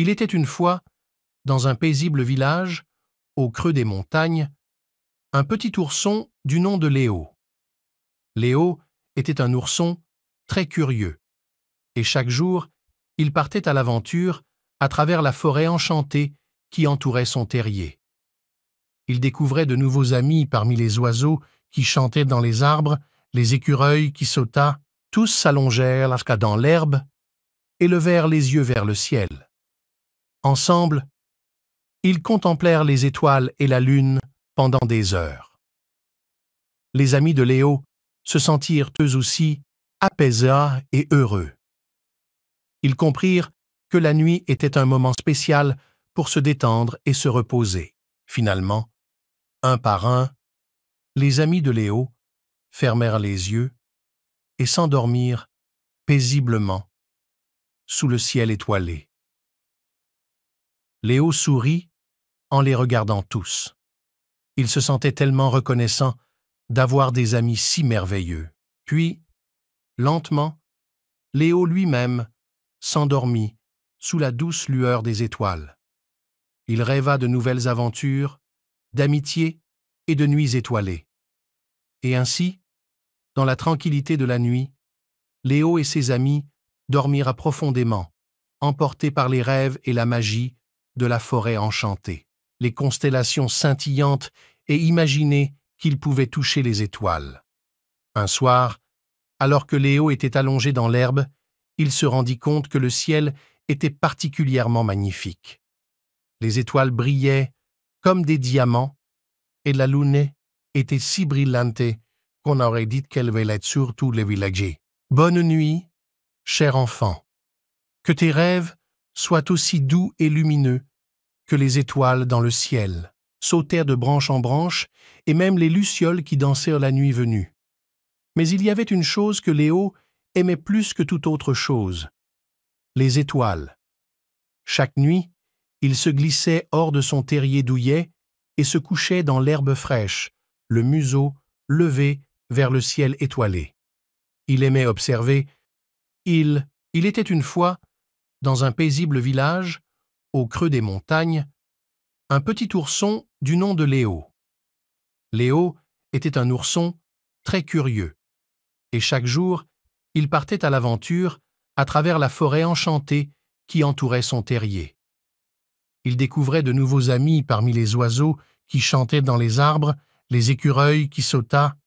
Il était une fois, dans un paisible village, au creux des montagnes, un petit ourson du nom de Léo. Léo était un ourson très curieux, et chaque jour, il partait à l'aventure à travers la forêt enchantée qui entourait son terrier. Il découvrait de nouveaux amis parmi les oiseaux qui chantaient dans les arbres, les écureuils qui sautaient, tous s'allongèrent dans l'herbe et levèrent les yeux vers le ciel. Ensemble, ils contemplèrent les étoiles et la lune pendant des heures. Les amis de Léo se sentirent eux aussi apaisés et heureux. Ils comprirent que la nuit était un moment spécial pour se détendre et se reposer. Finalement, un par un, les amis de Léo fermèrent les yeux et s'endormirent paisiblement sous le ciel étoilé. Léo sourit en les regardant tous. Il se sentait tellement reconnaissant d'avoir des amis si merveilleux. Puis, lentement, Léo lui-même s'endormit sous la douce lueur des étoiles. Il rêva de nouvelles aventures, d'amitié et de nuits étoilées. Et ainsi, dans la tranquillité de la nuit, Léo et ses amis dormirent profondément, emportés par les rêves et la magie de la forêt enchantée, les constellations scintillantes et imaginer qu'il pouvait toucher les étoiles. Un soir, alors que Léo était allongé dans l'herbe, il se rendit compte que le ciel était particulièrement magnifique. Les étoiles brillaient comme des diamants, et la lune était si brillante qu'on aurait dit qu'elle veillait sur tous les villagers. Bonne nuit, cher enfant. Que tes rêves soit aussi doux et lumineux que les étoiles dans le ciel, sautèrent de branche en branche, et même les lucioles qui dansèrent la nuit venue. Mais il y avait une chose que Léo aimait plus que toute autre chose, les étoiles. Chaque nuit, il se glissait hors de son terrier douillet et se couchait dans l'herbe fraîche, le museau levé vers le ciel étoilé. Il aimait observer. Il, il était une fois, dans un paisible village, au creux des montagnes, un petit ourson du nom de Léo. Léo était un ourson très curieux, et chaque jour, il partait à l'aventure à travers la forêt enchantée qui entourait son terrier. Il découvrait de nouveaux amis parmi les oiseaux qui chantaient dans les arbres, les écureuils qui sautaient,